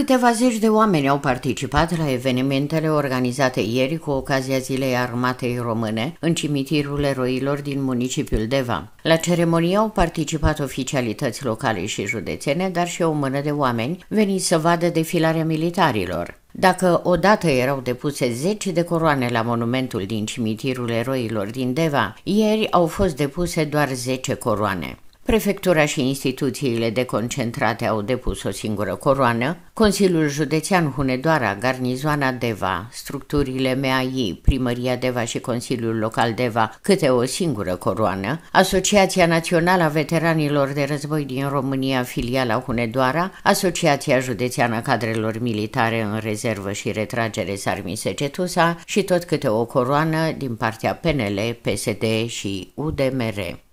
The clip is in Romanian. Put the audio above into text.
Câteva zeci de oameni au participat la evenimentele organizate ieri cu ocazia Zilei Armatei Române în cimitirul eroilor din municipiul Deva. La ceremonie au participat oficialități locale și județene, dar și o mână de oameni veniți să vadă defilarea militarilor. Dacă odată erau depuse zeci de coroane la monumentul din cimitirul eroilor din Deva, ieri au fost depuse doar zece coroane. Prefectura și instituțiile deconcentrate au depus o singură coroană, Consiliul Județean Hunedoara, Garnizoana Deva, structurile MAI, Primăria Deva și Consiliul Local Deva, câte o singură coroană, Asociația Națională a Veteranilor de Război din România, filiala Hunedoara, Asociația Județeană Cadrelor Militare în Rezervă și Retragere Sarmi Secetusa și tot câte o coroană din partea PNL, PSD și UDMR.